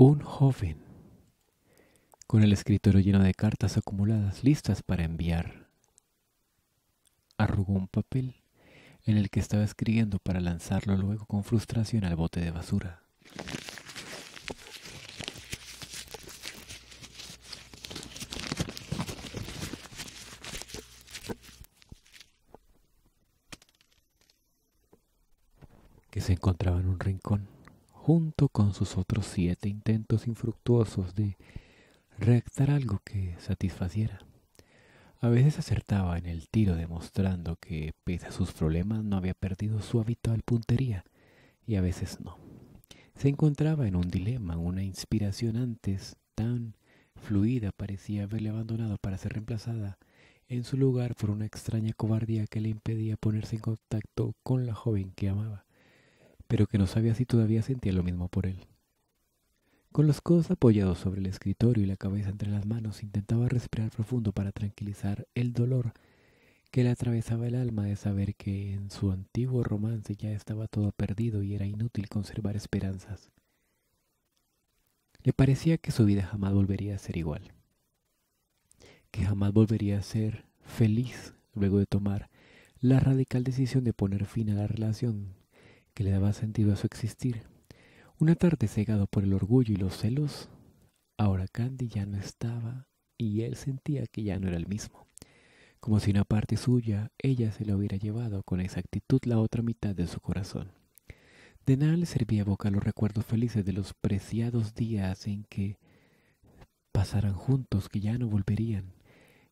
Un joven con el escritorio lleno de cartas acumuladas listas para enviar. Arrugó un papel en el que estaba escribiendo para lanzarlo luego con frustración al bote de basura. que se encontraba en un rincón junto con sus otros siete intentos infructuosos de reactar algo que satisfaciera. A veces acertaba en el tiro demostrando que, pese a sus problemas, no había perdido su habitual puntería, y a veces no. Se encontraba en un dilema, una inspiración antes tan fluida parecía haberle abandonado para ser reemplazada en su lugar por una extraña cobardía que le impedía ponerse en contacto con la joven que amaba pero que no sabía si todavía sentía lo mismo por él. Con los codos apoyados sobre el escritorio y la cabeza entre las manos, intentaba respirar profundo para tranquilizar el dolor que le atravesaba el alma de saber que en su antiguo romance ya estaba todo perdido y era inútil conservar esperanzas. Le parecía que su vida jamás volvería a ser igual, que jamás volvería a ser feliz luego de tomar la radical decisión de poner fin a la relación que le daba sentido a su existir. Una tarde cegado por el orgullo y los celos, ahora Candy ya no estaba y él sentía que ya no era el mismo. Como si una parte suya, ella se la hubiera llevado con exactitud la otra mitad de su corazón. De nada le servía boca los recuerdos felices de los preciados días en que pasaran juntos, que ya no volverían.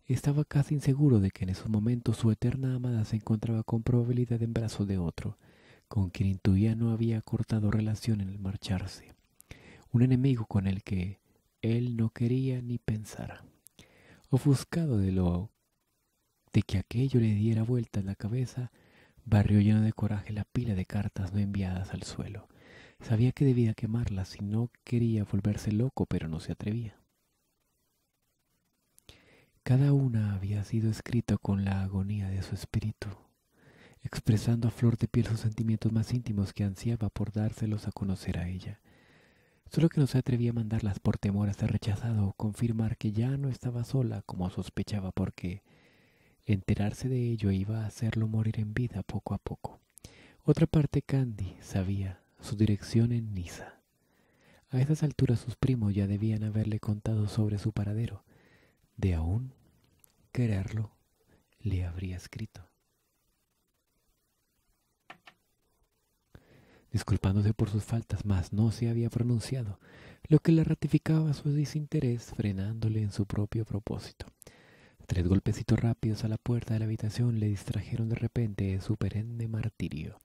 Estaba casi inseguro de que en esos momentos su eterna amada se encontraba con probabilidad en brazos de otro, con quien intuía no había cortado relación en el marcharse, un enemigo con el que él no quería ni pensara. Ofuscado de lo de que aquello le diera vuelta en la cabeza, barrió lleno de coraje la pila de cartas no enviadas al suelo. Sabía que debía quemarlas si no quería volverse loco, pero no se atrevía. Cada una había sido escrita con la agonía de su espíritu expresando a flor de piel sus sentimientos más íntimos que ansiaba por dárselos a conocer a ella. Solo que no se atrevía a mandarlas por temor a ser rechazado o confirmar que ya no estaba sola como sospechaba porque enterarse de ello iba a hacerlo morir en vida poco a poco. Otra parte Candy sabía su dirección en Niza. A esas alturas sus primos ya debían haberle contado sobre su paradero. De aún quererlo le habría escrito. disculpándose por sus faltas, mas no se había pronunciado, lo que le ratificaba su desinterés, frenándole en su propio propósito. Tres golpecitos rápidos a la puerta de la habitación le distrajeron de repente de su perenne martirio,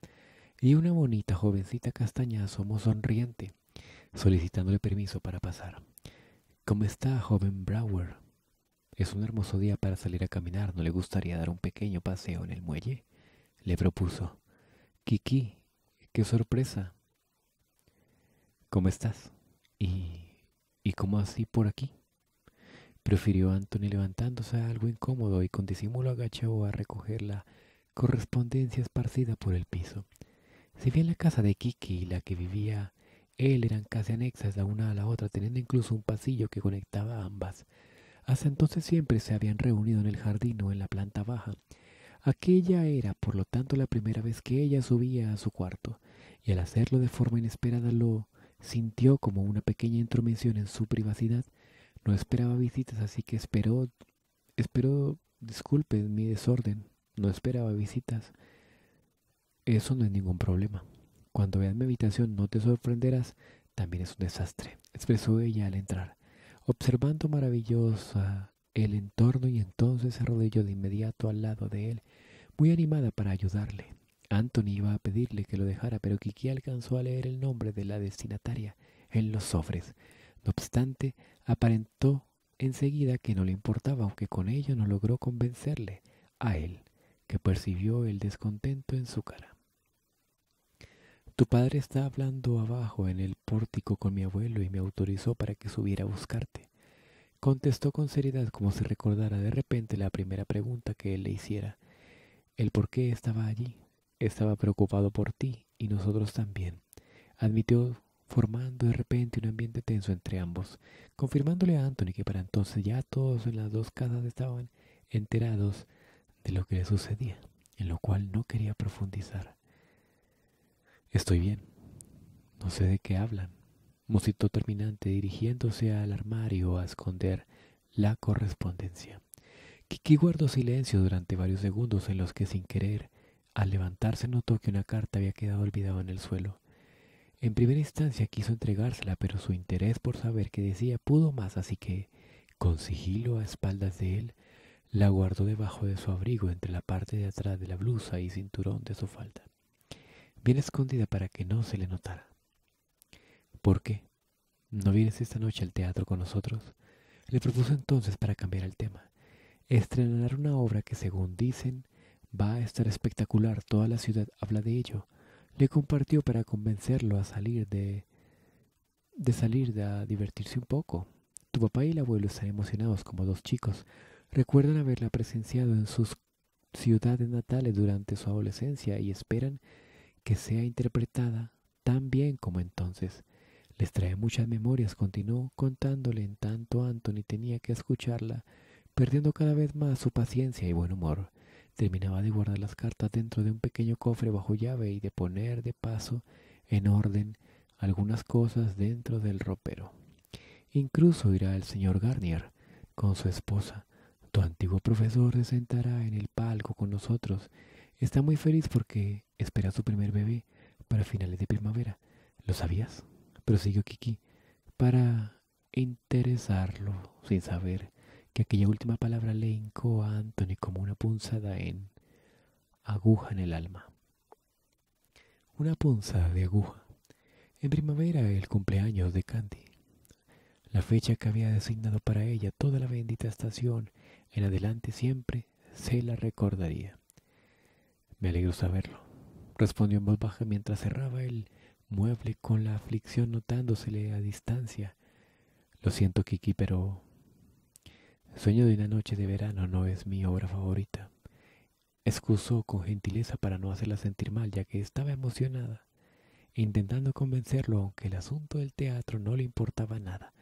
y una bonita jovencita castaña asomó sonriente, solicitándole permiso para pasar. ¿Cómo está, joven Brower? Es un hermoso día para salir a caminar. ¿No le gustaría dar un pequeño paseo en el muelle? Le propuso. Kiki, qué sorpresa. ¿Cómo estás? ¿Y, y cómo así por aquí? Prefirió Antonio levantándose algo incómodo y con disimulo agachó a recoger la correspondencia esparcida por el piso. Si bien la casa de Kiki y la que vivía él eran casi anexas la una a la otra, teniendo incluso un pasillo que conectaba ambas, hasta entonces siempre se habían reunido en el jardín o en la planta baja, Aquella era, por lo tanto, la primera vez que ella subía a su cuarto, y al hacerlo de forma inesperada lo sintió como una pequeña intromisión en su privacidad. No esperaba visitas, así que esperó, esperó, Disculpe mi desorden, no esperaba visitas. Eso no es ningún problema. Cuando veas mi habitación no te sorprenderás, también es un desastre, expresó ella al entrar, observando maravillosa el entorno y entonces se arrodilló de inmediato al lado de él muy animada para ayudarle, Anthony iba a pedirle que lo dejara, pero Kiki alcanzó a leer el nombre de la destinataria en los sofres. No obstante, aparentó enseguida que no le importaba, aunque con ello no logró convencerle a él, que percibió el descontento en su cara. Tu padre está hablando abajo en el pórtico con mi abuelo y me autorizó para que subiera a buscarte. Contestó con seriedad como si recordara de repente la primera pregunta que él le hiciera. El por qué estaba allí. Estaba preocupado por ti y nosotros también, admitió formando de repente un ambiente tenso entre ambos, confirmándole a Anthony que para entonces ya todos en las dos casas estaban enterados de lo que le sucedía, en lo cual no quería profundizar. Estoy bien. No sé de qué hablan, musitó terminante dirigiéndose al armario a esconder la correspondencia. Kiki guardó silencio durante varios segundos en los que sin querer, al levantarse notó que una carta había quedado olvidada en el suelo. En primera instancia quiso entregársela, pero su interés por saber qué decía pudo más, así que, con sigilo a espaldas de él, la guardó debajo de su abrigo entre la parte de atrás de la blusa y cinturón de su falda, bien escondida para que no se le notara. ¿Por qué? ¿No vienes esta noche al teatro con nosotros? Le propuso entonces para cambiar el tema. Estrenar una obra que según dicen va a estar espectacular, toda la ciudad habla de ello. Le compartió para convencerlo a salir de de salir a divertirse un poco. Tu papá y el abuelo están emocionados como dos chicos. Recuerdan haberla presenciado en sus ciudades natales durante su adolescencia y esperan que sea interpretada tan bien como entonces. Les trae muchas memorias, continuó contándole en tanto Anthony tenía que escucharla Perdiendo cada vez más su paciencia y buen humor, terminaba de guardar las cartas dentro de un pequeño cofre bajo llave y de poner de paso en orden algunas cosas dentro del ropero. Incluso irá el señor Garnier con su esposa. Tu antiguo profesor se sentará en el palco con nosotros. Está muy feliz porque espera su primer bebé para finales de primavera. ¿Lo sabías? prosiguió Kiki, para interesarlo sin saber que aquella última palabra le hincó a Anthony como una punzada en aguja en el alma. Una punzada de aguja. En primavera el cumpleaños de Candy. La fecha que había designado para ella toda la bendita estación, en adelante siempre se la recordaría. Me alegro saberlo, respondió en voz baja mientras cerraba el mueble con la aflicción notándosele a distancia. Lo siento, Kiki, pero Sueño de una noche de verano no es mi obra favorita. Excusó con gentileza para no hacerla sentir mal, ya que estaba emocionada, intentando convencerlo, aunque el asunto del teatro no le importaba nada.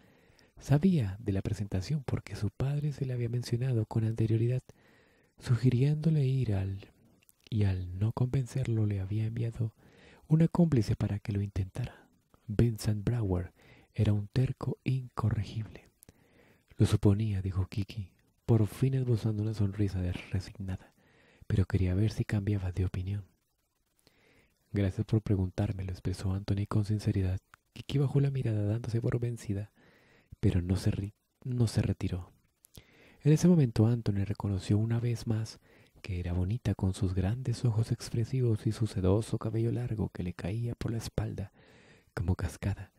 Sabía de la presentación porque su padre se le había mencionado con anterioridad, sugiriéndole ir al... y al no convencerlo le había enviado una cómplice para que lo intentara. Vincent Brower era un terco incorregible. Lo suponía, dijo Kiki, por fin esbozando una sonrisa de resignada, pero quería ver si cambiaba de opinión. Gracias por preguntarme, lo expresó Anthony con sinceridad. Kiki bajó la mirada dándose por vencida, pero no se, no se retiró. En ese momento Anthony reconoció una vez más que era bonita con sus grandes ojos expresivos y su sedoso cabello largo que le caía por la espalda como cascada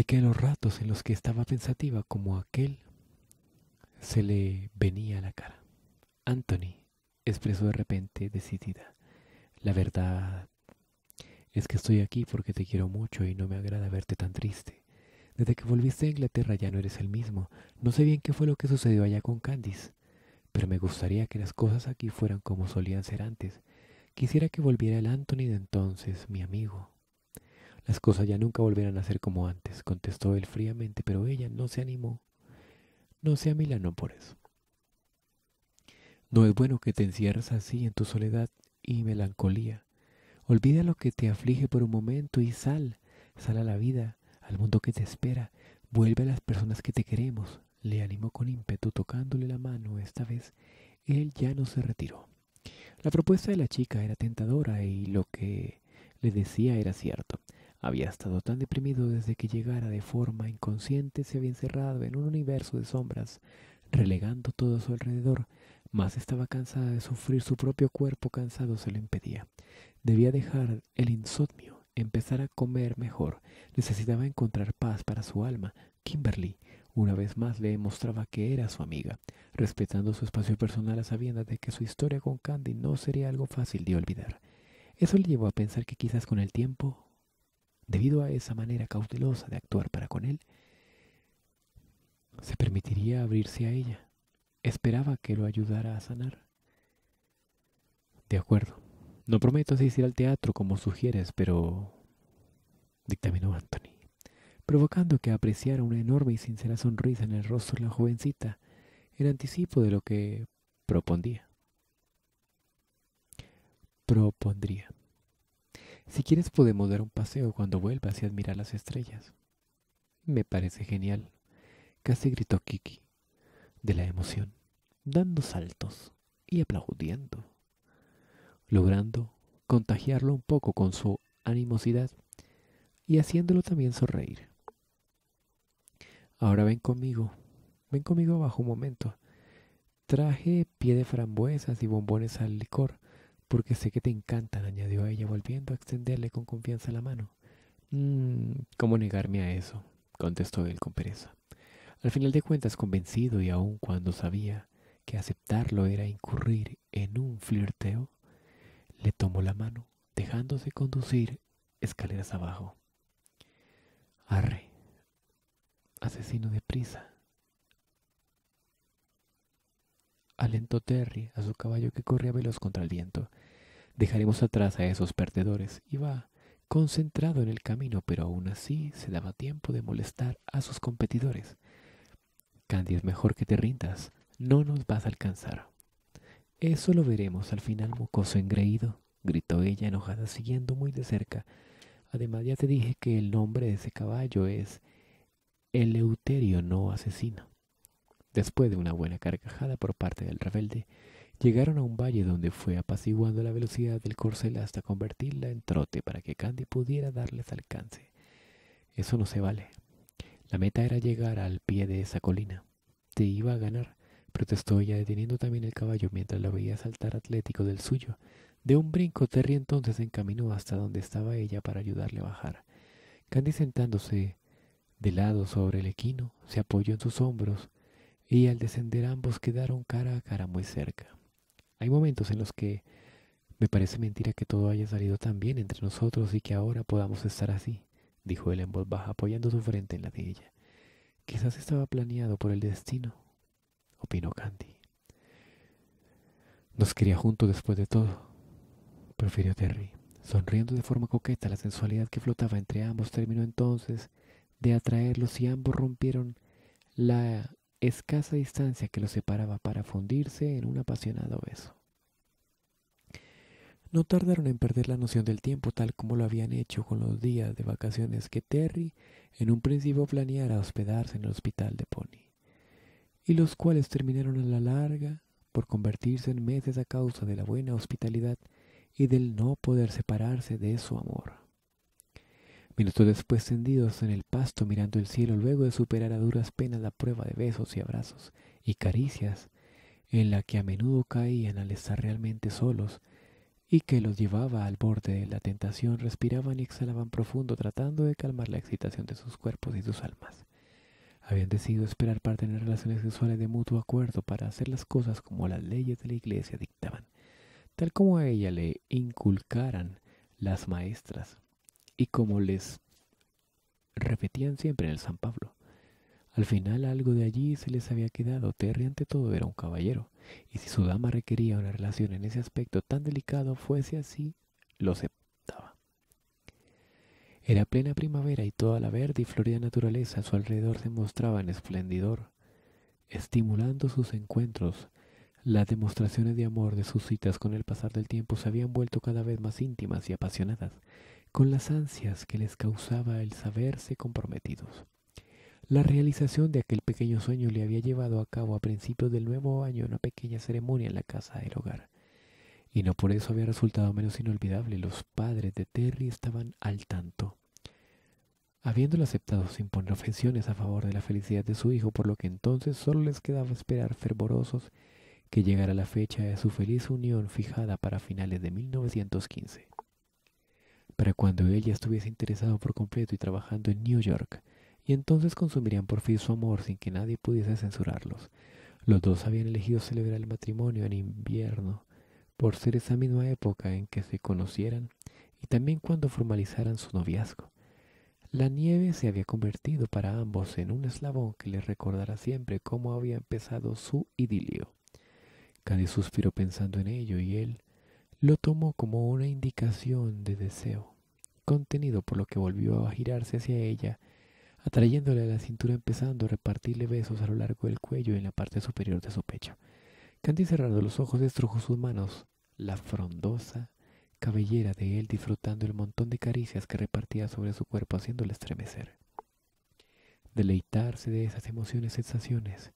de que en los ratos en los que estaba pensativa como aquel, se le venía la cara. Anthony expresó de repente decidida, la verdad es que estoy aquí porque te quiero mucho y no me agrada verte tan triste. Desde que volviste a Inglaterra ya no eres el mismo. No sé bien qué fue lo que sucedió allá con Candice, pero me gustaría que las cosas aquí fueran como solían ser antes. Quisiera que volviera el Anthony de entonces, mi amigo, las cosas ya nunca volverán a ser como antes, contestó él fríamente, pero ella no se animó. No se no por eso. No es bueno que te encierres así en tu soledad y melancolía. Olvida lo que te aflige por un momento y sal, sal a la vida, al mundo que te espera, vuelve a las personas que te queremos. Le animó con ímpetu tocándole la mano. Esta vez él ya no se retiró. La propuesta de la chica era tentadora y lo que le decía era cierto. Había estado tan deprimido desde que llegara de forma inconsciente, se había encerrado en un universo de sombras, relegando todo a su alrededor, más estaba cansada de sufrir, su propio cuerpo cansado se lo impedía. Debía dejar el insomnio, empezar a comer mejor, necesitaba encontrar paz para su alma. Kimberly, una vez más, le mostraba que era su amiga, respetando su espacio personal a sabiendas de que su historia con Candy no sería algo fácil de olvidar. Eso le llevó a pensar que quizás con el tiempo Debido a esa manera cautelosa de actuar para con él, se permitiría abrirse a ella. Esperaba que lo ayudara a sanar. De acuerdo. No prometo ir al teatro como sugieres, pero... dictaminó Anthony, provocando que apreciara una enorme y sincera sonrisa en el rostro de la jovencita, en anticipo de lo que propondía. Propondría. Si quieres podemos dar un paseo cuando vuelvas y admirar las estrellas. Me parece genial, casi gritó Kiki, de la emoción, dando saltos y aplaudiendo, logrando contagiarlo un poco con su animosidad y haciéndolo también sonreír. Ahora ven conmigo, ven conmigo abajo un momento. Traje pie de frambuesas y bombones al licor porque sé que te encantan, añadió ella, volviendo a extenderle con confianza la mano. Mm, ¿cómo negarme a eso? contestó él con pereza. Al final de cuentas, convencido y aun cuando sabía que aceptarlo era incurrir en un flirteo, le tomó la mano, dejándose conducir escaleras abajo. Arre, asesino de prisa. Alentó Terry a su caballo que corría veloz contra el viento. Dejaremos atrás a esos perdedores. y va, concentrado en el camino, pero aún así se daba tiempo de molestar a sus competidores. Candy, es mejor que te rindas. No nos vas a alcanzar. Eso lo veremos al final, mucoso engreído, gritó ella enojada, siguiendo muy de cerca. Además, ya te dije que el nombre de ese caballo es Eleuterio no asesino. Después de una buena carcajada por parte del rebelde, Llegaron a un valle donde fue apaciguando la velocidad del corcel hasta convertirla en trote para que Candy pudiera darles alcance. Eso no se vale. La meta era llegar al pie de esa colina. Te iba a ganar, protestó ella deteniendo también el caballo mientras la veía saltar atlético del suyo. De un brinco, Terry entonces se encaminó hasta donde estaba ella para ayudarle a bajar. Candy sentándose de lado sobre el equino, se apoyó en sus hombros y al descender ambos quedaron cara a cara muy cerca. Hay momentos en los que me parece mentira que todo haya salido tan bien entre nosotros y que ahora podamos estar así, dijo él en voz baja, apoyando su frente en la de ella. Quizás estaba planeado por el destino, opinó Candy. Nos quería juntos después de todo, prefirió Terry. Sonriendo de forma coqueta, la sensualidad que flotaba entre ambos terminó entonces de atraerlos y ambos rompieron la escasa distancia que los separaba para fundirse en un apasionado beso. No tardaron en perder la noción del tiempo tal como lo habían hecho con los días de vacaciones que Terry en un principio planeara hospedarse en el hospital de Pony, y los cuales terminaron a la larga por convertirse en meses a causa de la buena hospitalidad y del no poder separarse de su amor. Minutos después, tendidos en el pasto mirando el cielo, luego de superar a duras penas la prueba de besos y abrazos y caricias en la que a menudo caían al estar realmente solos y que los llevaba al borde de la tentación, respiraban y exhalaban profundo tratando de calmar la excitación de sus cuerpos y sus almas. Habían decidido esperar para tener relaciones sexuales de mutuo acuerdo para hacer las cosas como las leyes de la iglesia dictaban, tal como a ella le inculcaran las maestras. Y como les repetían siempre en el San Pablo, al final algo de allí se les había quedado. Terry ante todo era un caballero, y si su dama requería una relación en ese aspecto tan delicado fuese así, lo aceptaba. Era plena primavera y toda la verde y florida naturaleza a su alrededor se mostraba en esplendidor, estimulando sus encuentros. Las demostraciones de amor de sus citas con el pasar del tiempo se habían vuelto cada vez más íntimas y apasionadas, con las ansias que les causaba el saberse comprometidos. La realización de aquel pequeño sueño le había llevado a cabo a principios del nuevo año una pequeña ceremonia en la casa del hogar. Y no por eso había resultado menos inolvidable. Los padres de Terry estaban al tanto. Habiéndolo aceptado sin poner ofensiones a favor de la felicidad de su hijo, por lo que entonces solo les quedaba esperar fervorosos que llegara la fecha de su feliz unión fijada para finales de 1915 para cuando ella estuviese interesado por completo y trabajando en New York, y entonces consumirían por fin su amor sin que nadie pudiese censurarlos. Los dos habían elegido celebrar el matrimonio en invierno, por ser esa misma época en que se conocieran y también cuando formalizaran su noviazgo. La nieve se había convertido para ambos en un eslabón que les recordara siempre cómo había empezado su idilio. Cady suspiró pensando en ello y él lo tomó como una indicación de deseo contenido, por lo que volvió a girarse hacia ella, atrayéndole a la cintura empezando a repartirle besos a lo largo del cuello y en la parte superior de su pecho. Candy cerrando los ojos destrujo sus manos, la frondosa cabellera de él disfrutando el montón de caricias que repartía sobre su cuerpo haciéndole estremecer. Deleitarse de esas emociones sensaciones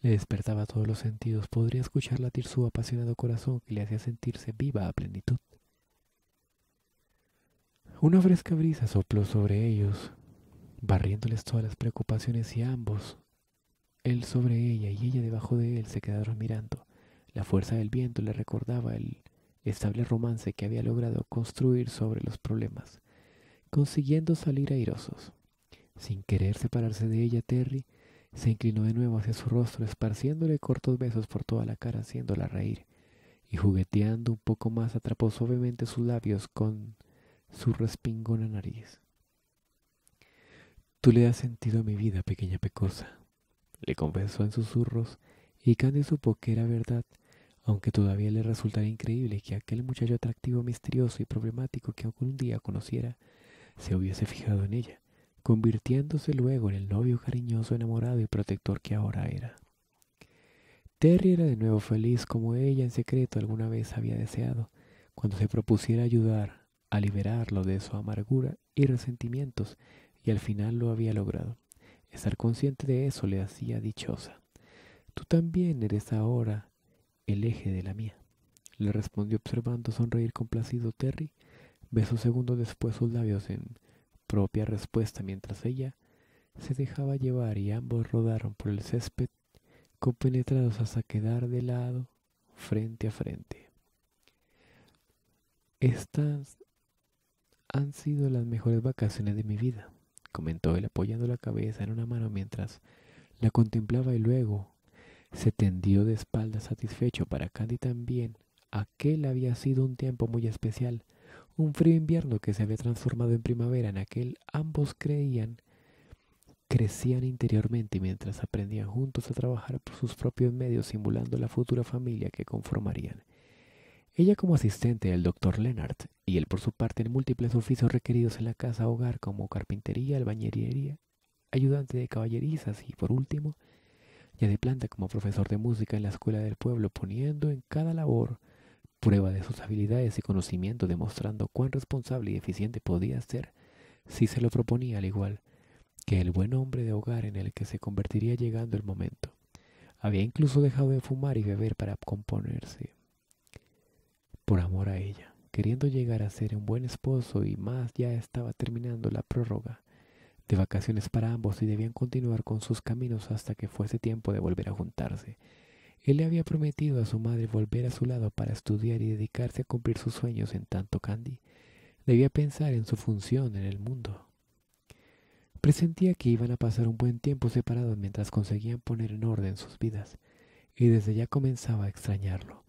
le despertaba todos los sentidos, podría escuchar latir su apasionado corazón que le hacía sentirse viva a plenitud. Una fresca brisa sopló sobre ellos, barriéndoles todas las preocupaciones y ambos, él sobre ella y ella debajo de él, se quedaron mirando. La fuerza del viento le recordaba el estable romance que había logrado construir sobre los problemas, consiguiendo salir airosos. Sin querer separarse de ella, Terry se inclinó de nuevo hacia su rostro, esparciéndole cortos besos por toda la cara, haciéndola reír, y jugueteando un poco más atrapó suavemente sus labios con su la nariz. Tú le has sentido a mi vida, pequeña pecosa, le confesó en susurros, y Candy supo que era verdad, aunque todavía le resultara increíble que aquel muchacho atractivo, misterioso y problemático que algún día conociera se hubiese fijado en ella, convirtiéndose luego en el novio cariñoso, enamorado y protector que ahora era. Terry era de nuevo feliz como ella en secreto alguna vez había deseado, cuando se propusiera ayudar a liberarlo de su amargura y resentimientos, y al final lo había logrado. Estar consciente de eso le hacía dichosa. Tú también eres ahora el eje de la mía. Le respondió observando sonreír complacido Terry. Besó segundos después sus labios en propia respuesta mientras ella se dejaba llevar y ambos rodaron por el césped compenetrados hasta quedar de lado frente a frente. —Estás... Han sido las mejores vacaciones de mi vida, comentó él apoyando la cabeza en una mano mientras la contemplaba y luego se tendió de espaldas satisfecho para Candy también. Aquel había sido un tiempo muy especial, un frío invierno que se había transformado en primavera. En aquel ambos creían, crecían interiormente mientras aprendían juntos a trabajar por sus propios medios, simulando la futura familia que conformarían. Ella como asistente del doctor Leonard y él por su parte en múltiples oficios requeridos en la casa hogar como carpintería, albañilería, ayudante de caballerizas y por último, ya de planta como profesor de música en la escuela del pueblo, poniendo en cada labor prueba de sus habilidades y conocimiento, demostrando cuán responsable y eficiente podía ser si se lo proponía al igual que el buen hombre de hogar en el que se convertiría llegando el momento. Había incluso dejado de fumar y beber para componerse por amor a ella, queriendo llegar a ser un buen esposo y más ya estaba terminando la prórroga de vacaciones para ambos y debían continuar con sus caminos hasta que fuese tiempo de volver a juntarse. Él le había prometido a su madre volver a su lado para estudiar y dedicarse a cumplir sus sueños en tanto Candy debía pensar en su función en el mundo. Presentía que iban a pasar un buen tiempo separados mientras conseguían poner en orden sus vidas, y desde ya comenzaba a extrañarlo.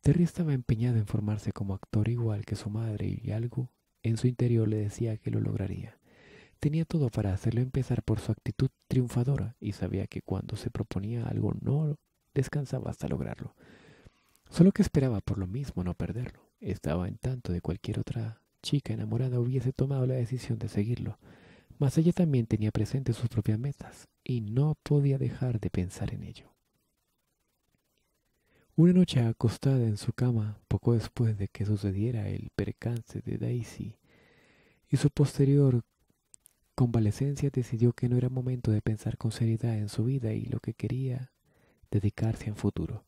Terry estaba empeñado en formarse como actor igual que su madre y algo en su interior le decía que lo lograría. Tenía todo para hacerlo empezar por su actitud triunfadora y sabía que cuando se proponía algo no descansaba hasta lograrlo. Solo que esperaba por lo mismo no perderlo. Estaba en tanto de cualquier otra chica enamorada hubiese tomado la decisión de seguirlo, mas ella también tenía presente sus propias metas y no podía dejar de pensar en ello. Una noche acostada en su cama, poco después de que sucediera el percance de Daisy y su posterior convalecencia, decidió que no era momento de pensar con seriedad en su vida y lo que quería dedicarse en futuro.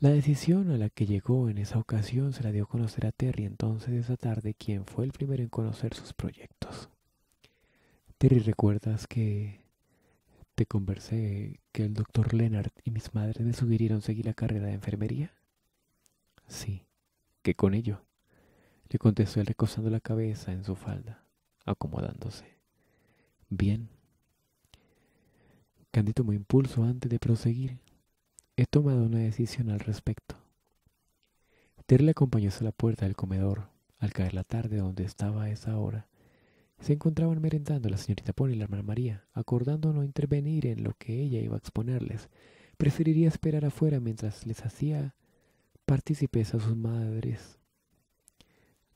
La decisión a la que llegó en esa ocasión se la dio a conocer a Terry entonces esa tarde, quien fue el primero en conocer sus proyectos. Terry, ¿recuerdas que conversé que el doctor Leonard y mis madres me sugirieron seguir la carrera de enfermería? Sí, que con ello? Le contestó él recostando la cabeza en su falda, acomodándose. Bien. Candy tomó impulso antes de proseguir. He tomado una decisión al respecto. Terry le acompañó hasta la puerta del comedor, al caer la tarde donde estaba a esa hora. Se encontraban merendando la señorita Pone y la hermana María, acordando no intervenir en lo que ella iba a exponerles. Preferiría esperar afuera mientras les hacía partícipes a sus madres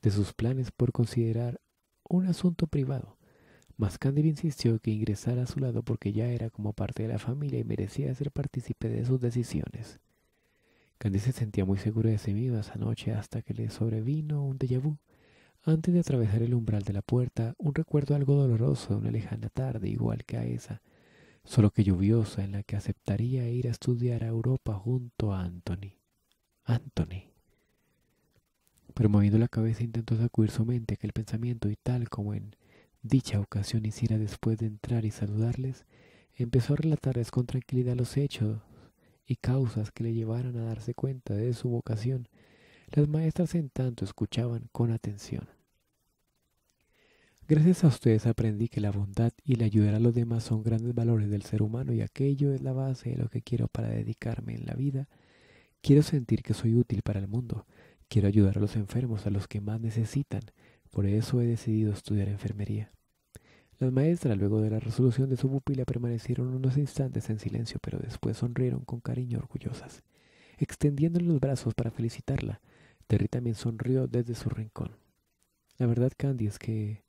de sus planes por considerar un asunto privado. Mas Candy insistió que ingresara a su lado porque ya era como parte de la familia y merecía ser partícipe de sus decisiones. Candy se sentía muy seguro de sí misma esa noche hasta que le sobrevino un déjà vu antes de atravesar el umbral de la puerta, un recuerdo algo doloroso de una lejana tarde igual que a esa, solo que lluviosa, en la que aceptaría ir a estudiar a Europa junto a Anthony. Anthony. Pero moviendo la cabeza intentó sacudir su mente aquel pensamiento y tal como en dicha ocasión hiciera después de entrar y saludarles, empezó a relatarles con tranquilidad los hechos y causas que le llevaran a darse cuenta de su vocación las maestras en tanto escuchaban con atención. Gracias a ustedes aprendí que la bondad y la ayuda a los demás son grandes valores del ser humano y aquello es la base de lo que quiero para dedicarme en la vida. Quiero sentir que soy útil para el mundo. Quiero ayudar a los enfermos, a los que más necesitan. Por eso he decidido estudiar enfermería. Las maestras, luego de la resolución de su pupila, permanecieron unos instantes en silencio, pero después sonrieron con cariño orgullosas, extendiendo los brazos para felicitarla. Terry también sonrió desde su rincón. La verdad, Candy, es que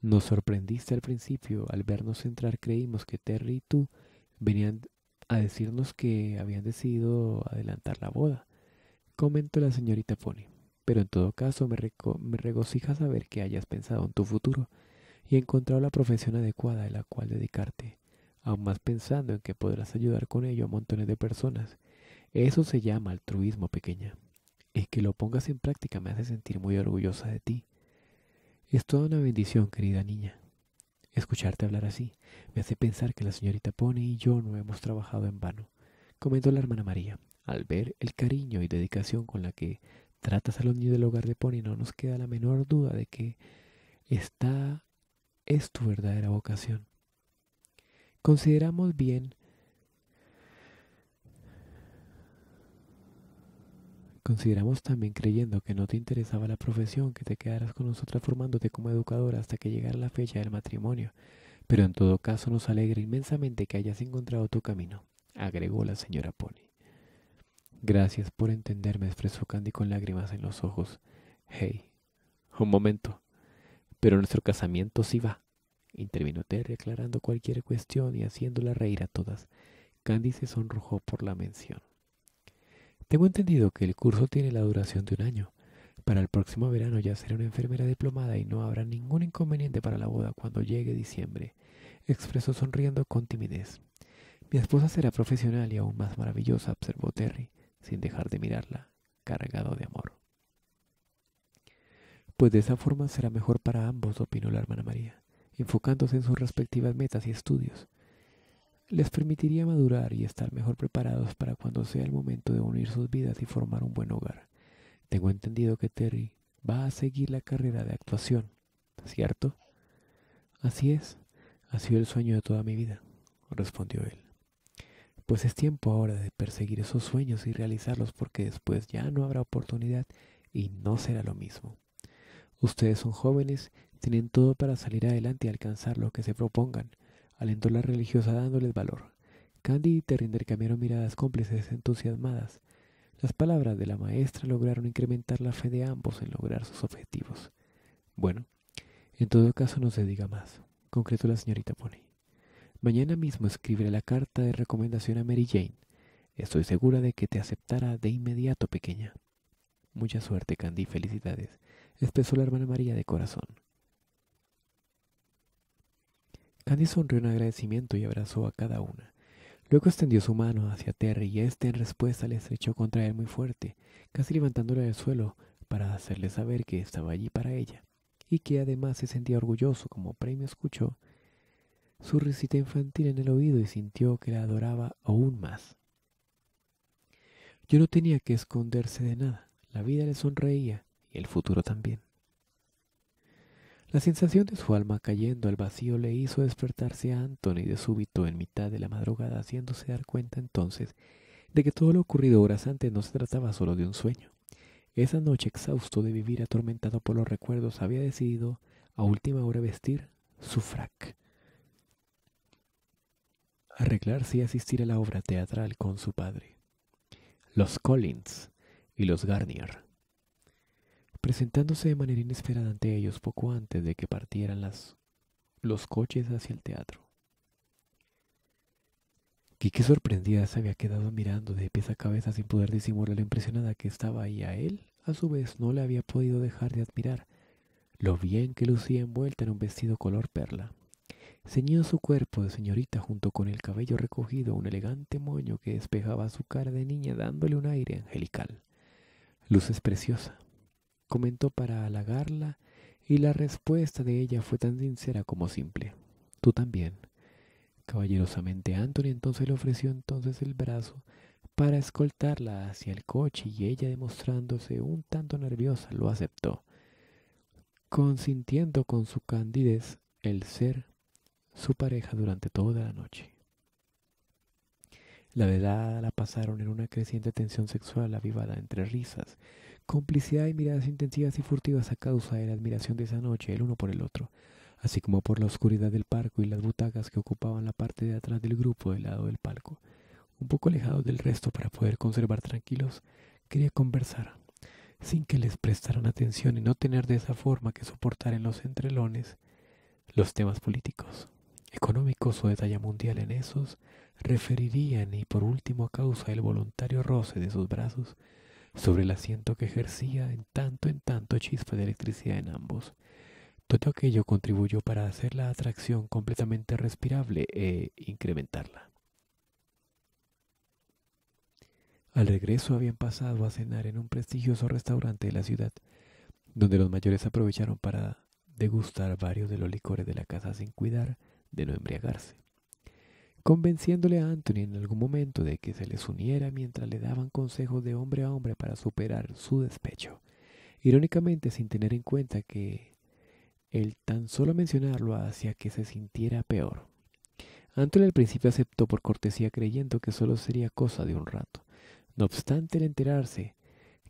nos sorprendiste al principio. Al vernos entrar creímos que Terry y tú venían a decirnos que habían decidido adelantar la boda, comentó la señorita Pony. Pero en todo caso me, me regocija saber que hayas pensado en tu futuro y encontrado la profesión adecuada a la cual dedicarte, aún más pensando en que podrás ayudar con ello a montones de personas. Eso se llama altruismo, pequeña y que lo pongas en práctica me hace sentir muy orgullosa de ti. Es toda una bendición, querida niña. Escucharte hablar así me hace pensar que la señorita Pone y yo no hemos trabajado en vano, comentó la hermana María. Al ver el cariño y dedicación con la que tratas a los niños del hogar de Pony, no nos queda la menor duda de que esta es tu verdadera vocación. Consideramos bien Consideramos también, creyendo que no te interesaba la profesión, que te quedaras con nosotras formándote como educadora hasta que llegara la fecha del matrimonio, pero en todo caso nos alegra inmensamente que hayas encontrado tu camino, agregó la señora Pony. Gracias por entenderme, expresó Candy con lágrimas en los ojos. Hey, un momento, pero nuestro casamiento sí va, intervino Terry aclarando cualquier cuestión y haciéndola reír a todas. Candy se sonrojó por la mención. Tengo entendido que el curso tiene la duración de un año. Para el próximo verano ya seré una enfermera diplomada y no habrá ningún inconveniente para la boda cuando llegue diciembre, expresó sonriendo con timidez. Mi esposa será profesional y aún más maravillosa, observó Terry, sin dejar de mirarla, cargado de amor. Pues de esa forma será mejor para ambos, opinó la hermana María, enfocándose en sus respectivas metas y estudios les permitiría madurar y estar mejor preparados para cuando sea el momento de unir sus vidas y formar un buen hogar. Tengo entendido que Terry va a seguir la carrera de actuación, ¿cierto? Así es, ha sido el sueño de toda mi vida, respondió él. Pues es tiempo ahora de perseguir esos sueños y realizarlos porque después ya no habrá oportunidad y no será lo mismo. Ustedes son jóvenes, tienen todo para salir adelante y alcanzar lo que se propongan alentó la religiosa dándoles valor. Candy y Terrinder intercambiaron miradas cómplices entusiasmadas. Las palabras de la maestra lograron incrementar la fe de ambos en lograr sus objetivos. Bueno, en todo caso no se diga más, concretó la señorita Pony. Mañana mismo escribiré la carta de recomendación a Mary Jane. Estoy segura de que te aceptará de inmediato, pequeña. Mucha suerte, Candy. Felicidades. Expresó la hermana María de corazón. Candy sonrió en agradecimiento y abrazó a cada una. Luego extendió su mano hacia Terry y este en respuesta le estrechó contra él muy fuerte, casi levantándola del suelo para hacerle saber que estaba allí para ella y que además se sentía orgulloso como premio escuchó su risita infantil en el oído y sintió que la adoraba aún más. Yo no tenía que esconderse de nada, la vida le sonreía y el futuro también. La sensación de su alma cayendo al vacío le hizo despertarse a Anthony de súbito en mitad de la madrugada, haciéndose dar cuenta entonces de que todo lo ocurrido horas antes no se trataba solo de un sueño. Esa noche, exhausto de vivir atormentado por los recuerdos, había decidido a última hora vestir su frac arreglarse y asistir a la obra teatral con su padre. Los Collins y los Garnier presentándose de manera inesperada ante ellos poco antes de que partieran las, los coches hacia el teatro. Quique sorprendida se había quedado mirando de pies a cabeza sin poder disimular la impresionada que estaba y a él, a su vez, no le había podido dejar de admirar lo bien que lucía envuelta en un vestido color perla. Ceñido su cuerpo de señorita junto con el cabello recogido, un elegante moño que despejaba su cara de niña dándole un aire angelical. Luces preciosa comentó para halagarla y la respuesta de ella fue tan sincera como simple. Tú también. Caballerosamente Anthony entonces le ofreció entonces el brazo para escoltarla hacia el coche y ella demostrándose un tanto nerviosa lo aceptó, consintiendo con su candidez el ser su pareja durante toda la noche. La velada la pasaron en una creciente tensión sexual avivada entre risas, Complicidad y miradas intensivas y furtivas a causa de la admiración de esa noche el uno por el otro, así como por la oscuridad del parco y las butacas que ocupaban la parte de atrás del grupo del lado del palco. Un poco alejados del resto para poder conservar tranquilos, quería conversar, sin que les prestaran atención y no tener de esa forma que soportar en los entrelones los temas políticos, económicos o de talla mundial en esos referirían y por último a causa del voluntario roce de sus brazos sobre el asiento que ejercía en tanto en tanto chispa de electricidad en ambos. Todo aquello contribuyó para hacer la atracción completamente respirable e incrementarla. Al regreso habían pasado a cenar en un prestigioso restaurante de la ciudad, donde los mayores aprovecharon para degustar varios de los licores de la casa sin cuidar de no embriagarse convenciéndole a Anthony en algún momento de que se les uniera mientras le daban consejos de hombre a hombre para superar su despecho, irónicamente sin tener en cuenta que el tan solo mencionarlo hacía que se sintiera peor. Anthony al principio aceptó por cortesía creyendo que solo sería cosa de un rato. No obstante, el enterarse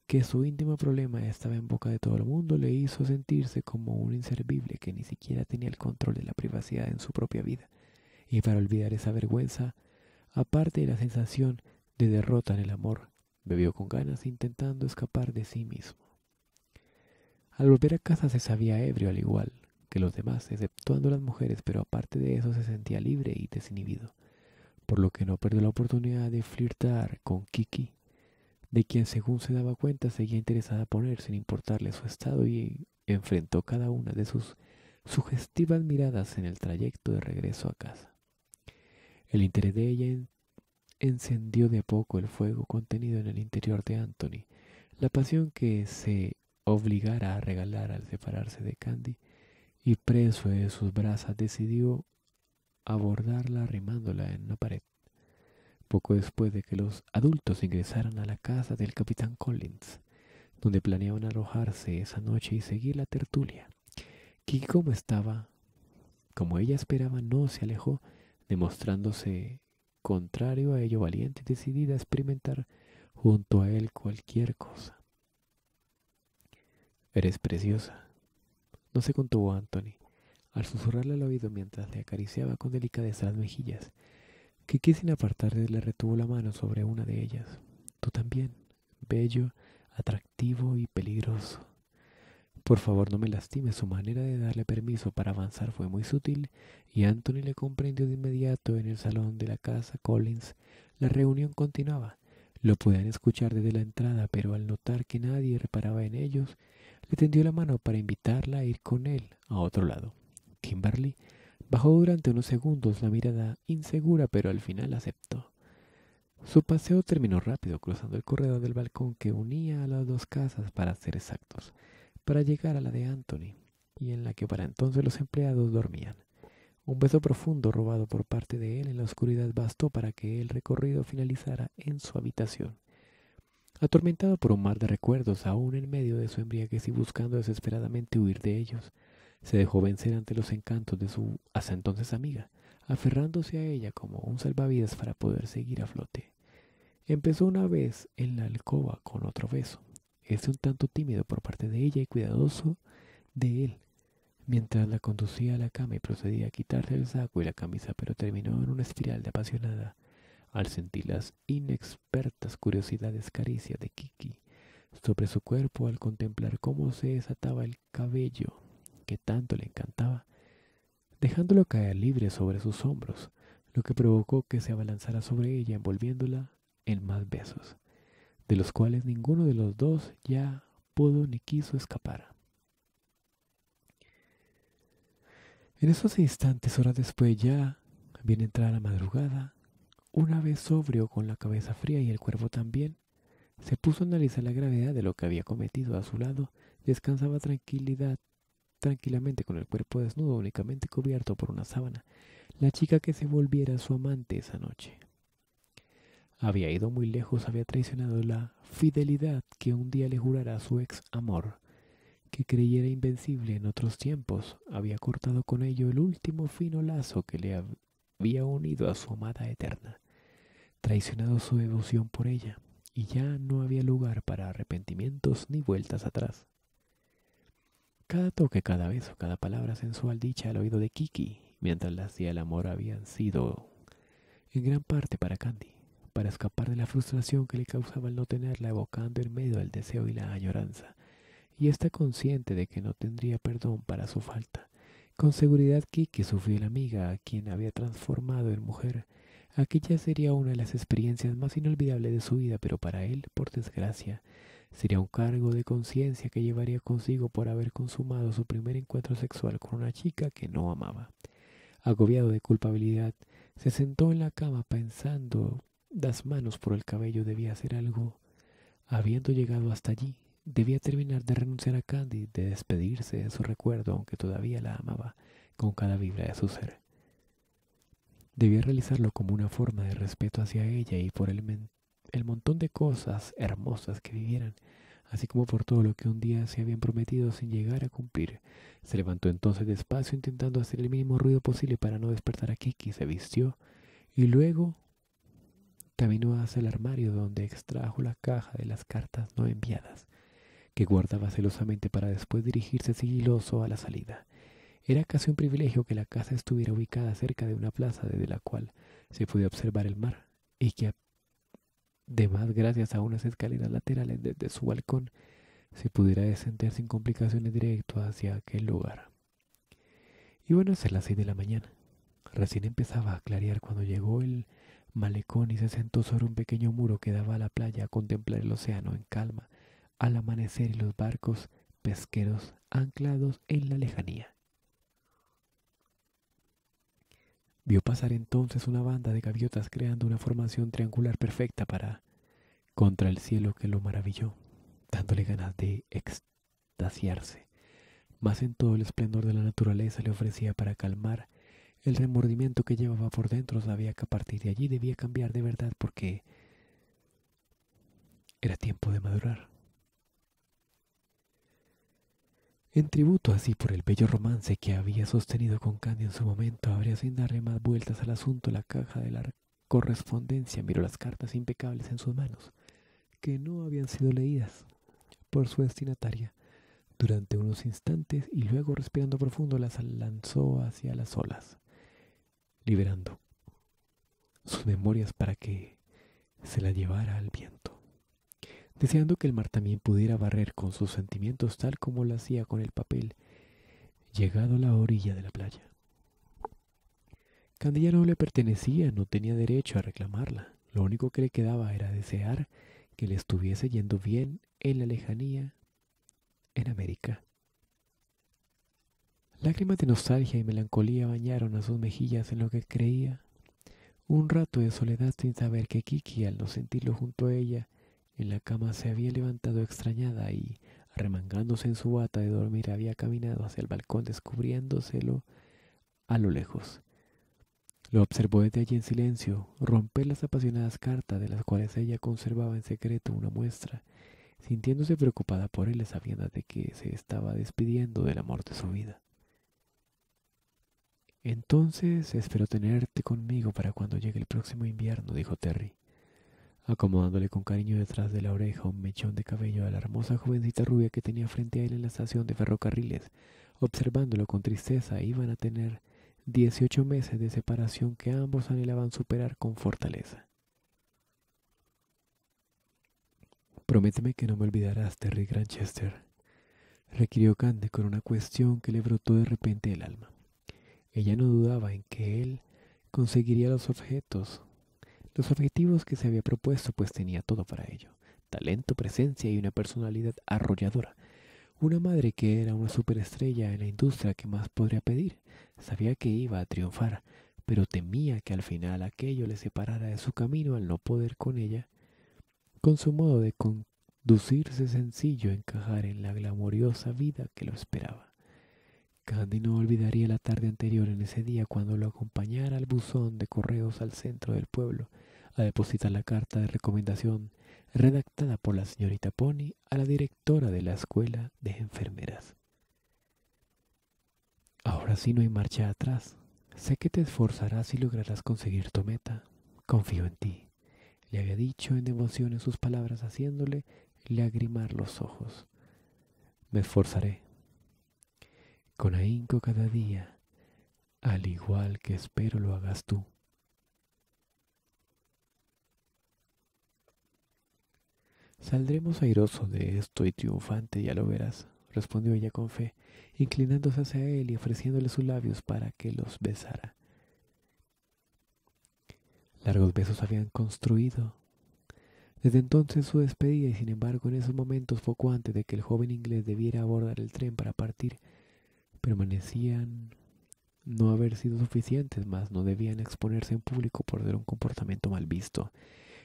que su íntimo problema estaba en boca de todo el mundo le hizo sentirse como un inservible que ni siquiera tenía el control de la privacidad en su propia vida y para olvidar esa vergüenza, aparte de la sensación de derrota en el amor, bebió con ganas intentando escapar de sí mismo. Al volver a casa se sabía ebrio al igual que los demás, exceptuando las mujeres, pero aparte de eso se sentía libre y desinhibido, por lo que no perdió la oportunidad de flirtar con Kiki, de quien según se daba cuenta seguía interesada a ponerse sin importarle su estado y enfrentó cada una de sus sugestivas miradas en el trayecto de regreso a casa. El interés de ella encendió de a poco el fuego contenido en el interior de Anthony. La pasión que se obligara a regalar al separarse de Candy y preso de sus brasas decidió abordarla arrimándola en la pared. Poco después de que los adultos ingresaran a la casa del capitán Collins, donde planeaban arrojarse esa noche y seguir la tertulia, Kiki como estaba, como ella esperaba, no se alejó demostrándose contrario a ello valiente y decidida a experimentar junto a él cualquier cosa. Eres preciosa. No se contuvo Anthony al susurrarle al oído mientras le acariciaba con delicadeza las mejillas. que sin apartarle le retuvo la mano sobre una de ellas. Tú también, bello, atractivo y peligroso. Por favor no me lastime. Su manera de darle permiso para avanzar fue muy sutil y Anthony le comprendió de inmediato en el salón de la casa Collins. La reunión continuaba. Lo podían escuchar desde la entrada, pero al notar que nadie reparaba en ellos, le tendió la mano para invitarla a ir con él a otro lado. Kimberly bajó durante unos segundos la mirada insegura, pero al final aceptó. Su paseo terminó rápido, cruzando el corredor del balcón que unía a las dos casas para ser exactos para llegar a la de Anthony, y en la que para entonces los empleados dormían. Un beso profundo robado por parte de él en la oscuridad bastó para que el recorrido finalizara en su habitación. Atormentado por un mar de recuerdos, aún en medio de su embriaguez y buscando desesperadamente huir de ellos, se dejó vencer ante los encantos de su hasta entonces amiga, aferrándose a ella como un salvavidas para poder seguir a flote. Empezó una vez en la alcoba con otro beso, es un tanto tímido por parte de ella y cuidadoso de él, mientras la conducía a la cama y procedía a quitarse el saco y la camisa, pero terminó en una espiral de apasionada al sentir las inexpertas curiosidades caricias de Kiki sobre su cuerpo, al contemplar cómo se desataba el cabello que tanto le encantaba, dejándolo caer libre sobre sus hombros, lo que provocó que se abalanzara sobre ella envolviéndola en más besos de los cuales ninguno de los dos ya pudo ni quiso escapar. En esos instantes, horas después ya, bien entrada la madrugada, una vez sobrio con la cabeza fría y el cuerpo también, se puso a analizar la gravedad de lo que había cometido a su lado, descansaba tranquilidad, tranquilamente con el cuerpo desnudo únicamente cubierto por una sábana, la chica que se volviera su amante esa noche. Había ido muy lejos, había traicionado la fidelidad que un día le a su ex amor, que creyera invencible en otros tiempos, había cortado con ello el último fino lazo que le había unido a su amada eterna, traicionado su devoción por ella, y ya no había lugar para arrepentimientos ni vueltas atrás. Cada toque, cada beso, cada palabra sensual dicha al oído de Kiki, mientras las hacía el amor, habían sido en gran parte para Candy para escapar de la frustración que le causaba el no tenerla, evocando en medio el deseo y la añoranza. Y está consciente de que no tendría perdón para su falta. Con seguridad Kiki, su fiel amiga, a quien había transformado en mujer, aquella sería una de las experiencias más inolvidables de su vida, pero para él, por desgracia, sería un cargo de conciencia que llevaría consigo por haber consumado su primer encuentro sexual con una chica que no amaba. Agobiado de culpabilidad, se sentó en la cama pensando las manos por el cabello debía hacer algo. Habiendo llegado hasta allí, debía terminar de renunciar a Candy, de despedirse de su recuerdo, aunque todavía la amaba con cada vibra de su ser. Debía realizarlo como una forma de respeto hacia ella y por el, el montón de cosas hermosas que vivieran, así como por todo lo que un día se habían prometido sin llegar a cumplir. Se levantó entonces despacio intentando hacer el mínimo ruido posible para no despertar a Kiki, se vistió y luego Caminó hacia el armario donde extrajo la caja de las cartas no enviadas, que guardaba celosamente para después dirigirse sigiloso a la salida. Era casi un privilegio que la casa estuviera ubicada cerca de una plaza desde la cual se podía observar el mar y que además gracias a unas escaleras laterales desde su balcón se pudiera descender sin complicaciones directo hacia aquel lugar. Iban a ser las seis de la mañana. Recién empezaba a clarear cuando llegó el malecón y se sentó sobre un pequeño muro que daba a la playa a contemplar el océano en calma, al amanecer y los barcos pesqueros anclados en la lejanía. Vio pasar entonces una banda de gaviotas creando una formación triangular perfecta para contra el cielo que lo maravilló, dándole ganas de extasiarse. Más en todo el esplendor de la naturaleza le ofrecía para calmar el remordimiento que llevaba por dentro sabía que a partir de allí debía cambiar de verdad porque era tiempo de madurar. En tributo así por el bello romance que había sostenido con Candy en su momento, habría sin darle más vueltas al asunto la caja de la correspondencia miró las cartas impecables en sus manos, que no habían sido leídas por su destinataria durante unos instantes y luego respirando profundo las lanzó hacia las olas liberando sus memorias para que se la llevara al viento, deseando que el mar también pudiera barrer con sus sentimientos tal como lo hacía con el papel, llegado a la orilla de la playa. Candilla no le pertenecía, no tenía derecho a reclamarla. Lo único que le quedaba era desear que le estuviese yendo bien en la lejanía, en América, Lágrimas de nostalgia y melancolía bañaron a sus mejillas en lo que creía. Un rato de soledad sin saber que Kiki, al no sentirlo junto a ella, en la cama se había levantado extrañada y, arremangándose en su bata de dormir, había caminado hacia el balcón descubriéndoselo a lo lejos. Lo observó desde allí en silencio, romper las apasionadas cartas de las cuales ella conservaba en secreto una muestra, sintiéndose preocupada por él sabiendo de que se estaba despidiendo del amor de su vida. Entonces espero tenerte conmigo para cuando llegue el próximo invierno, dijo Terry, acomodándole con cariño detrás de la oreja un mechón de cabello a la hermosa jovencita rubia que tenía frente a él en la estación de ferrocarriles. Observándolo con tristeza, iban a tener dieciocho meses de separación que ambos anhelaban superar con fortaleza. Prométeme que no me olvidarás, Terry Granchester, requirió Cande con una cuestión que le brotó de repente el alma. Ella no dudaba en que él conseguiría los objetos, los objetivos que se había propuesto, pues tenía todo para ello. Talento, presencia y una personalidad arrolladora. Una madre que era una superestrella en la industria que más podría pedir. Sabía que iba a triunfar, pero temía que al final aquello le separara de su camino al no poder con ella. Con su modo de conducirse sencillo encajar en la glamoriosa vida que lo esperaba. Candy no olvidaría la tarde anterior en ese día cuando lo acompañara al buzón de correos al centro del pueblo a depositar la carta de recomendación redactada por la señorita Pony a la directora de la escuela de enfermeras. Ahora sí no hay marcha atrás. Sé que te esforzarás y lograrás conseguir tu meta. Confío en ti. Le había dicho en devoción en sus palabras haciéndole lagrimar los ojos. Me esforzaré, con ahínco cada día, al igual que espero lo hagas tú. Saldremos airosos de esto y triunfante, ya lo verás, respondió ella con fe, inclinándose hacia él y ofreciéndole sus labios para que los besara. Largos besos habían construido. Desde entonces su despedida y sin embargo en esos momentos poco antes de que el joven inglés debiera abordar el tren para partir, permanecían no haber sido suficientes, más no debían exponerse en público por ver un comportamiento mal visto,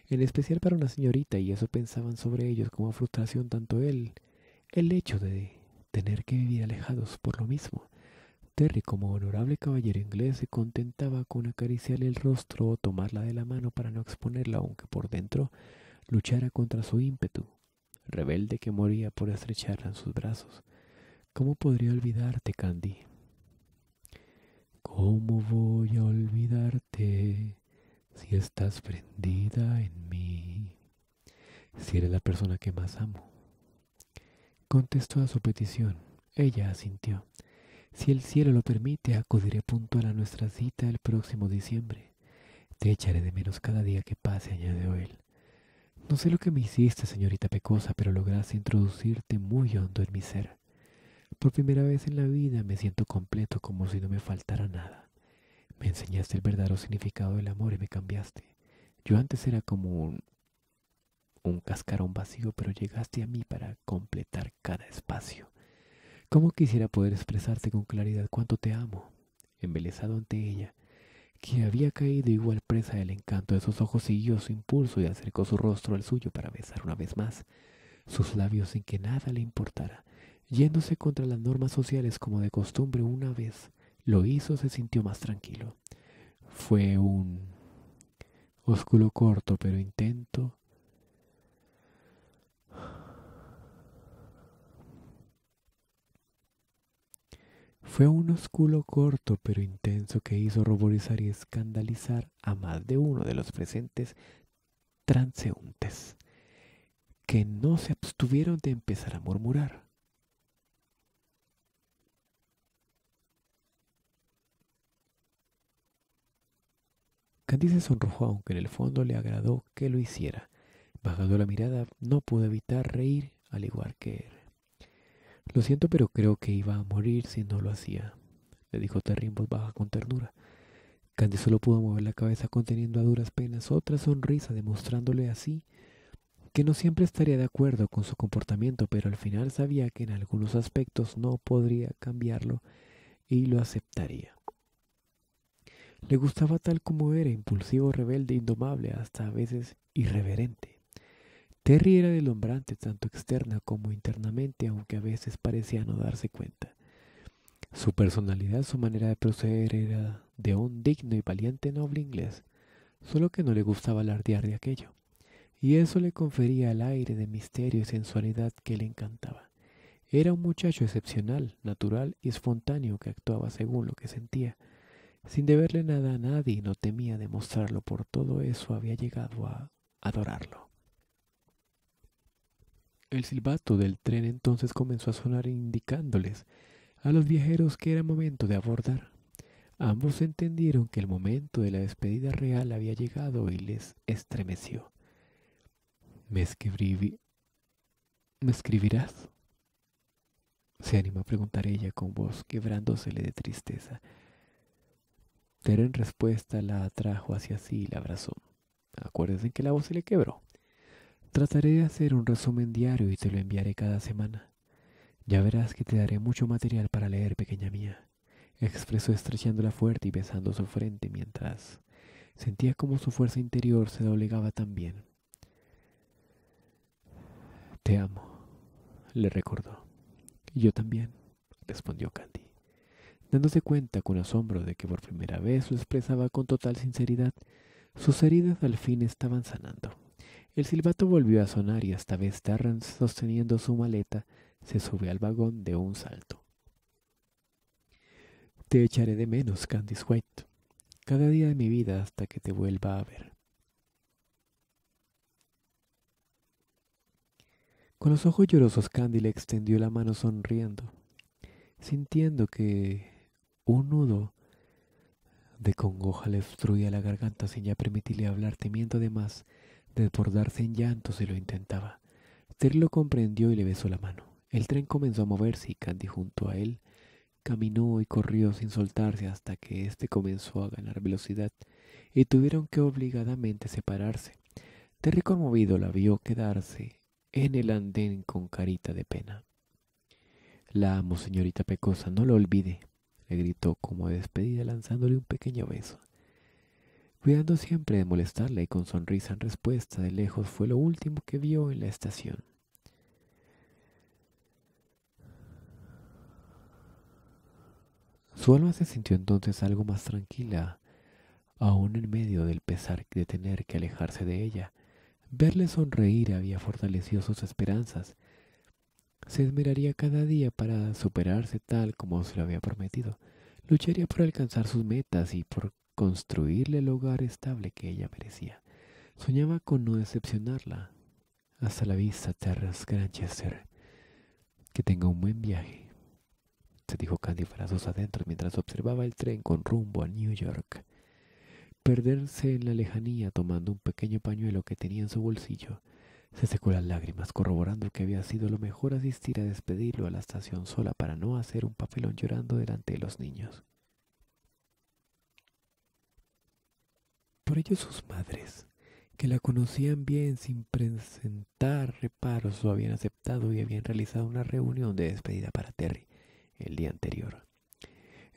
en especial para una señorita, y eso pensaban sobre ellos como frustración tanto él, el hecho de tener que vivir alejados por lo mismo. Terry, como honorable caballero inglés, se contentaba con acariciarle el rostro o tomarla de la mano para no exponerla, aunque por dentro luchara contra su ímpetu, rebelde que moría por estrecharla en sus brazos. ¿Cómo podría olvidarte, Candy? ¿Cómo voy a olvidarte si estás prendida en mí? Si eres la persona que más amo. Contestó a su petición. Ella asintió. Si el cielo lo permite, acudiré puntual a nuestra cita el próximo diciembre. Te echaré de menos cada día que pase, añadió él. No sé lo que me hiciste, señorita Pecosa, pero lograste introducirte muy hondo en mi ser. Por primera vez en la vida me siento completo como si no me faltara nada. Me enseñaste el verdadero significado del amor y me cambiaste. Yo antes era como un, un cascarón vacío, pero llegaste a mí para completar cada espacio. ¿Cómo quisiera poder expresarte con claridad cuánto te amo? Embelezado ante ella, que había caído igual presa del encanto de sus ojos, siguió su impulso y acercó su rostro al suyo para besar una vez más sus labios sin que nada le importara. Yéndose contra las normas sociales como de costumbre una vez lo hizo, se sintió más tranquilo. Fue un osculo corto, pero intento Fue un oscuro corto pero intenso que hizo ruborizar y escandalizar a más de uno de los presentes transeúntes, que no se abstuvieron de empezar a murmurar. Candice sonrojó aunque en el fondo le agradó que lo hiciera. Bajando la mirada no pudo evitar reír al igual que él. Lo siento, pero creo que iba a morir si no lo hacía, le dijo Terry en voz baja con ternura. Candy solo pudo mover la cabeza conteniendo a duras penas otra sonrisa, demostrándole así que no siempre estaría de acuerdo con su comportamiento, pero al final sabía que en algunos aspectos no podría cambiarlo y lo aceptaría. Le gustaba tal como era, impulsivo, rebelde, indomable, hasta a veces irreverente. Terry era deslumbrante tanto externa como internamente, aunque a veces parecía no darse cuenta. Su personalidad, su manera de proceder era de un digno y valiente noble inglés, solo que no le gustaba alardear de aquello, y eso le confería el aire de misterio y sensualidad que le encantaba. Era un muchacho excepcional, natural y espontáneo que actuaba según lo que sentía, sin deberle nada a nadie, y no temía demostrarlo por todo eso, había llegado a adorarlo. El silbato del tren entonces comenzó a sonar indicándoles a los viajeros que era momento de abordar. Ambos entendieron que el momento de la despedida real había llegado y les estremeció. ¿Me, ¿Me escribirás? Se animó a preguntar ella con voz quebrándosele de tristeza. Pero en respuesta la atrajo hacia sí y la abrazó. Acuérdense que la voz se le quebró. Trataré de hacer un resumen diario y te lo enviaré cada semana. Ya verás que te daré mucho material para leer, pequeña mía, expresó estrechándola fuerte y besando su frente mientras sentía como su fuerza interior se doblegaba también. Te amo, le recordó. Y yo también, respondió Candy dándose cuenta con asombro de que por primera vez lo expresaba con total sinceridad. Sus heridas al fin estaban sanando. El silbato volvió a sonar y esta vez Tarran sosteniendo su maleta, se subió al vagón de un salto. Te echaré de menos, Candice White, cada día de mi vida hasta que te vuelva a ver. Con los ojos llorosos, Candy le extendió la mano sonriendo, sintiendo que un nudo de congoja le obstruía la garganta sin ya permitirle hablar, temiendo además desbordarse en llanto si lo intentaba. Terry lo comprendió y le besó la mano. El tren comenzó a moverse y Candy junto a él caminó y corrió sin soltarse hasta que éste comenzó a ganar velocidad y tuvieron que obligadamente separarse. Terry conmovido la vio quedarse en el andén con carita de pena. La amo, señorita Pecosa, no lo olvide le gritó como despedida lanzándole un pequeño beso. Cuidando siempre de molestarla y con sonrisa en respuesta de lejos fue lo último que vio en la estación. Su alma se sintió entonces algo más tranquila, aún en medio del pesar de tener que alejarse de ella. Verle sonreír había fortalecido sus esperanzas se esmeraría cada día para superarse tal como se lo había prometido. Lucharía por alcanzar sus metas y por construirle el hogar estable que ella merecía. Soñaba con no decepcionarla. Hasta la vista, Terras Granchester. Que tenga un buen viaje, se dijo Candy para adentro mientras observaba el tren con rumbo a New York. Perderse en la lejanía tomando un pequeño pañuelo que tenía en su bolsillo se secó las lágrimas, corroborando que había sido lo mejor asistir a despedirlo a la estación sola para no hacer un papelón llorando delante de los niños. Por ello sus madres, que la conocían bien sin presentar reparos, lo habían aceptado y habían realizado una reunión de despedida para Terry el día anterior.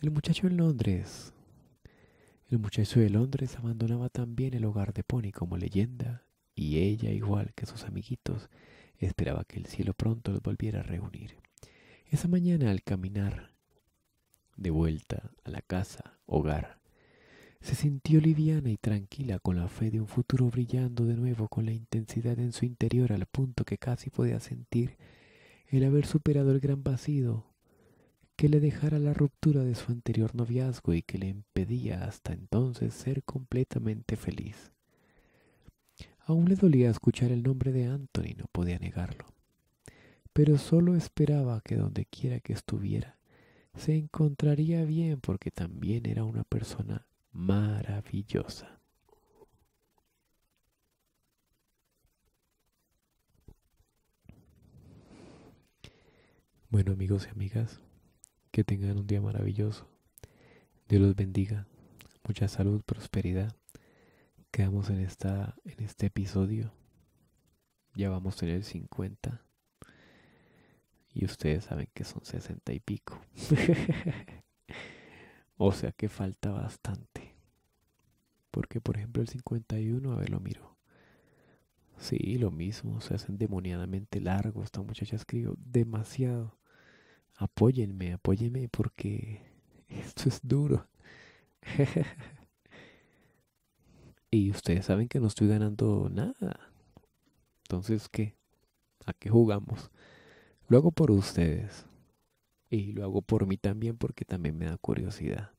El muchacho en Londres, el muchacho de Londres abandonaba también el hogar de Pony como leyenda y ella, igual que sus amiguitos, esperaba que el cielo pronto los volviera a reunir. Esa mañana al caminar de vuelta a la casa, hogar, se sintió liviana y tranquila con la fe de un futuro brillando de nuevo con la intensidad en su interior al punto que casi podía sentir el haber superado el gran vacío que le dejara la ruptura de su anterior noviazgo y que le impedía hasta entonces ser completamente feliz. Aún le dolía escuchar el nombre de Anthony, no podía negarlo. Pero solo esperaba que dondequiera que estuviera, se encontraría bien porque también era una persona maravillosa. Bueno amigos y amigas, que tengan un día maravilloso. Dios los bendiga. Mucha salud, prosperidad quedamos en, esta, en este episodio. Ya vamos a el 50. Y ustedes saben que son 60 y pico. o sea que falta bastante. Porque por ejemplo el 51, a ver, lo miro. Sí, lo mismo, se hacen demoniadamente largos. Esta muchacha escribió demasiado. Apóyenme, apóyenme porque esto es duro. Y ustedes saben que no estoy ganando nada. Entonces, ¿qué? ¿A qué jugamos? Lo hago por ustedes. Y lo hago por mí también porque también me da curiosidad.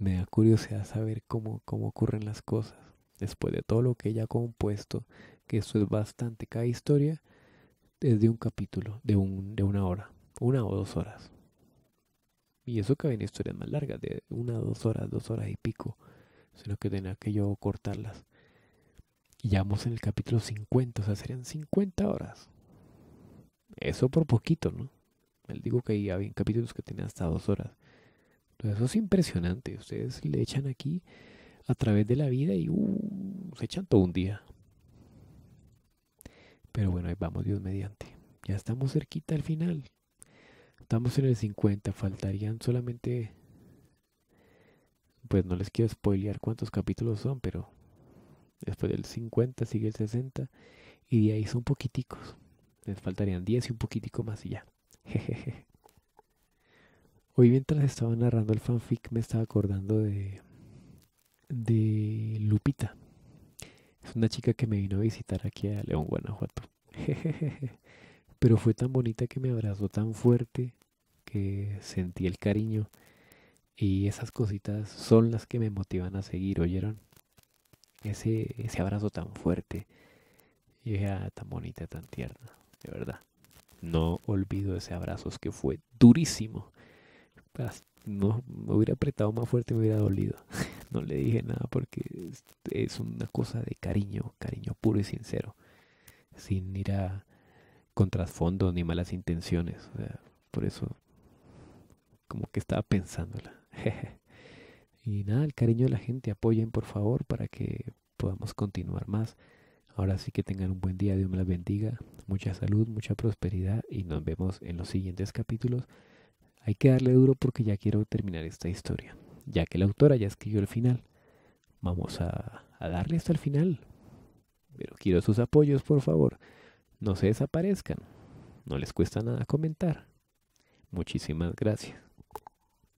Me da curiosidad saber cómo, cómo ocurren las cosas. Después de todo lo que ella ha compuesto, que eso es bastante, cada historia es de un capítulo, de, un, de una hora, una o dos horas. Y eso cabe en historias más largas, de una, dos horas, dos horas y pico sino que tenía que yo cortarlas. Y ya vamos en el capítulo 50, o sea, serían 50 horas. Eso por poquito, ¿no? Él digo que ahí había capítulos que tenían hasta dos horas. Entonces eso es impresionante. Ustedes le echan aquí a través de la vida y uh, se echan todo un día. Pero bueno, ahí vamos, Dios mediante. Ya estamos cerquita al final. Estamos en el 50, faltarían solamente pues no les quiero spoilear cuántos capítulos son, pero después del 50 sigue el 60 y de ahí son poquiticos. Les faltarían 10 y un poquitico más y ya. Hoy mientras estaba narrando el fanfic me estaba acordando de de Lupita. Es una chica que me vino a visitar aquí a León, Guanajuato. Pero fue tan bonita que me abrazó tan fuerte que sentí el cariño y esas cositas son las que me motivan a seguir, ¿oyeron? Ese, ese abrazo tan fuerte. Y ella tan bonita, tan tierna, de verdad. No olvido ese abrazo, es que fue durísimo. No, me hubiera apretado más fuerte, me hubiera dolido. No le dije nada porque es una cosa de cariño, cariño puro y sincero. Sin ir a contrasfondo ni malas intenciones. por eso como que estaba pensándola. y nada, el cariño de la gente, apoyen por favor para que podamos continuar más. Ahora sí que tengan un buen día, Dios me las bendiga, mucha salud, mucha prosperidad y nos vemos en los siguientes capítulos. Hay que darle duro porque ya quiero terminar esta historia, ya que la autora ya escribió el final. Vamos a, a darle hasta el final. Pero quiero sus apoyos, por favor. No se desaparezcan. No les cuesta nada comentar. Muchísimas gracias.